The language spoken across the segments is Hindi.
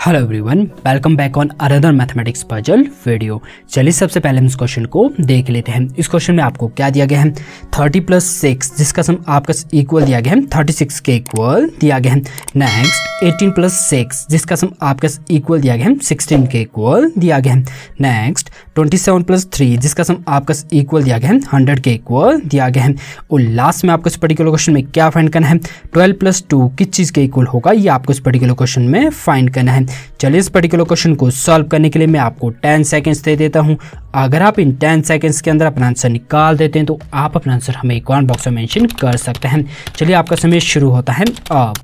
hello everyone welcome back on another mathematics puzzle video चलिए सबसे पहले हम इस क्वेश्चन को देख लेते हैं इस क्वेश्चन में आपको क्या दिया गया है थर्टी प्लस सिक्स जिसका सम आपका इक्वल दिया गया है थर्टी सिक्स के इक्वल दिया गया है नेक्स्ट एटीन प्लस सिक्स जिसका सम आपका इक्वल दिया गया है सिक्सटीन के इक्वल दिया गया है next twenty seven plus three जिसका सम आपका इक्वल दिया गया है हंड्रेड के इक्वल दिया गया है और लास्ट में आपको इस पर्टिकुलर क्वेश्चन में क्या फाइंड करना है ट्वेल्व प्लस टू किस चीज़ के इक्वल होगा ये आपको इस पर्टिकुलर क्वेश्चन में फाइंड करना है चलिए इस पर्टिकुलर क्वेश्चन को सॉल्व करने के लिए मैं आपको टेन सेकेंड्स दे देता हूँ अगर आप इन टेन सेकेंड्स के अंदर अपना आंसर निकाल देते हैं तो आप अपना आंसर हमें कॉमेंट बॉक्स में मैंशन कर सकते हैं चलिए आपका समय शुरू होता है अब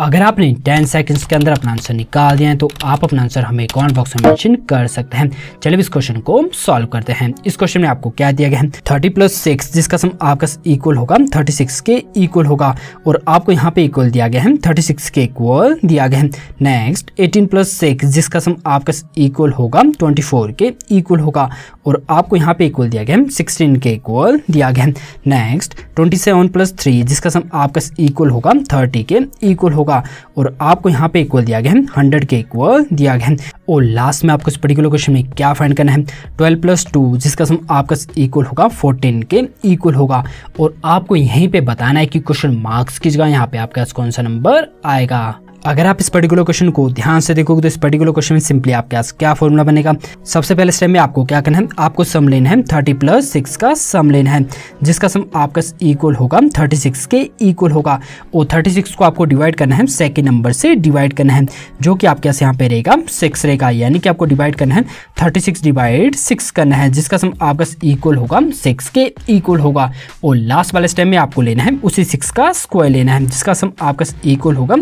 अगर आपने 10 सेकंड्स के अंदर अपना आंसर निकाल दिया है तो आप अपना आंसर हमें कॉमेंट बॉक्स में मेंशन कर सकते हैं चलिए इस क्वेश्चन को सॉल्व करते हैं इस क्वेश्चन में आपको क्या दिया गया है 30 प्लस सिक्स जिसका सम आपका इक्वल होगा 36 के इक्वल होगा और आपको यहाँ पे इक्वल दिया गया है 36 के इक्वल दिया गया है नेक्स्ट एटीन प्लस सिक्स जिसका सम आपका इक्वल होगा ट्वेंटी के इक्वल होगा और आपको यहाँ पे इक्वल दिया गया है सिक्सटीन के इक्वल दिया गया है next twenty seven plus three जिसका सम आपका इक्वल होगा थर्टी के इक्वल होगा होगा और आपको यहाँ पे इक्वल दिया गया है हंड्रेड के इक्वल दिया गया है और लास्ट में आपको इस पर्टिकुलर क्वेश्चन में क्या फाइंड करना है ट्वेल्व प्लस टू जिसका सम आपका इक्वल होगा फोर्टीन के इक्वल होगा और आपको यहीं पर बताना है कि क्वेश्चन मार्क्स की जगह यहाँ पे आपका कौन सा नंबर आएगा अगर आप इस पर्टिकुलर क्वेश्चन को ध्यान से देखोगे तो इस पर्टिकुलर क्वेश्चन में सिंपली आपके पास क्या फॉर्मूला बनेगा सबसे पहले स्टेप में आपको क्या करना है आपको सम लेना है थर्टी प्लस सिक्स का सम लेना है जिसका सम आपका इक्वल होगा थर्टी सिक्स के इक्वल होगा और थर्टी सिक्स को आपको डिवाइड करना है सेकेंड नंबर से डिवाइड करना है जो कि आपके पास यहाँ पे रहेगा सिक्स रहेगा यानी कि आपको डिवाइड करना है थर्टी सिक्स डिवाइड सिक्स करना है जिसका सम आपका इक्वल होगा सिक्स के इक्वल होगा और लास्ट वाले स्टेप में आपको लेना है उसी सिक्स का स्क्वायर लेना है जिसका सम आपका इक्वल होगा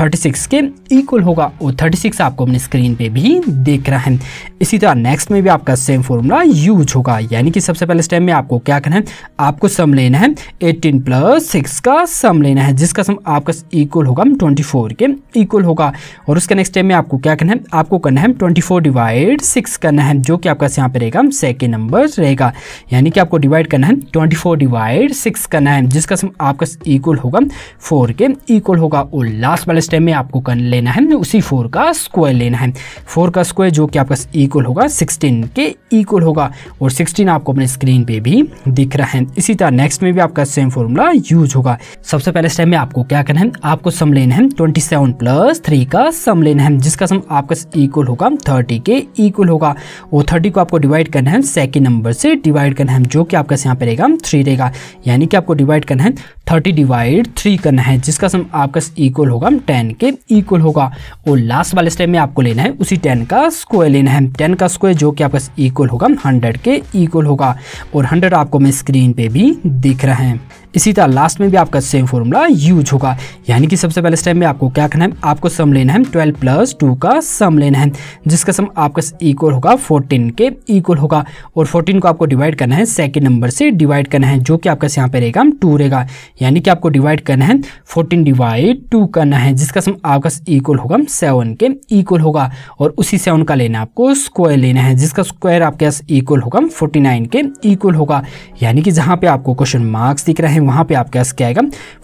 थर्टी 36 के इक्वल होगा वो 36 आपको अपनी स्क्रीन पे भी देख रहा है इसी तरह नेक्स्ट में भी आपका सेम फॉर्मूला यूज होगा यानी कि सबसे पहले स्टेप में आपको क्या करना है आपको सम लेना है 18 प्लस सिक्स का सम लेना है जिसका सम आपका इक्वल होगा 24 के इक्वल होगा और उसके नेक्स्ट स्टेप में आपको क्या करना है आपको करना है 24 डिवाइड सिक्स करना है जो कि आपका यहाँ पर रहेगा सेकेंड नंबर रहेगा यानी कि आपको डिवाइड करना है 24 डिवाइड सिक्स करना है जिसका सम आपका इक्वल होगा फोर के इक्वल होगा और लास्ट वाले स्टेप में में आपको कर लेना है उसी फोर का स्क्वायर लेना है फोर का स्क्वायर जो कि आपका इक्वल होगा सिक्सटीन के इक्वल होगा और सिक्सटीन आपको अपने स्क्रीन पे भी दिख रहा है इसी तरह नेक्स्ट में भी आपका सेम फॉर्मूला यूज होगा सबसे पहले स्टेप में आपको क्या करना है आपको सम लेना है ट्वेंटी सेवन प्लस थ्री का सम लेना है जिसका सम आपका इक्वल होगा थर्टी के इक्वल होगा और थर्टी को आपको डिवाइड करना है सेकेंड नंबर से डिवाइड करना है जो कि आपका यहाँ पे रहेगा थ्री रहेगा यानी कि आपको डिवाइड करना है थर्टी डिवाइड थ्री करना है जिसका सम आपका इक्वल होगा टेन के इक्वल होगा और लास्ट वाले स्टेप में आपको लेना है उसी टेन का स्क्वायर लेना है टेन का स्क्वायर जो कि आपका इक्वल होगा हंड्रेड के इक्वल होगा और हंड्रेड आपको मैं स्क्रीन पे भी दिख रहे हैं इसी तरह लास्ट में भी आपका सेम फॉर्मूला यूज होगा यानी कि सबसे पहले स्टेप में आपको क्या करना है आपको सम लेना है ट्वेल्व प्लस टू का सम लेना है जिसका सम आपका इक्वल होगा फोर्टीन के इक्वल होगा और फोर्टीन को आपको डिवाइड करना है सेकेंड नंबर से डिवाइड करना है जो कि आपका यहाँ पे रहेगा टू रहेगा यानी कि आपको डिवाइड करना है फोर्टीन डिवाइड टू करना है जिसका सम आपका इक्वल होगा सेवन के इक्वल होगा और उसी सेवन का लेना है आपको स्क्वायर लेना है जिसका स्क्वायर आपके पास इक्वल होगा फोर्टी के इक्वल होगा यानी कि जहाँ पे आपको क्वेश्चन मार्क्स दिख रहे हैं आंसर वहाँ पे आपके पास क्या आएगा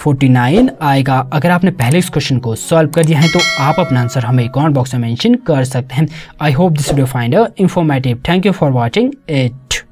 49 आएगा अगर आपने पहले इस क्वेश्चन को सॉल्व कर दिया है तो आप अपना आंसर हमें कॉमेंट बॉक्स में मैंशन कर सकते हैं I hope this video find informative thank you for watching it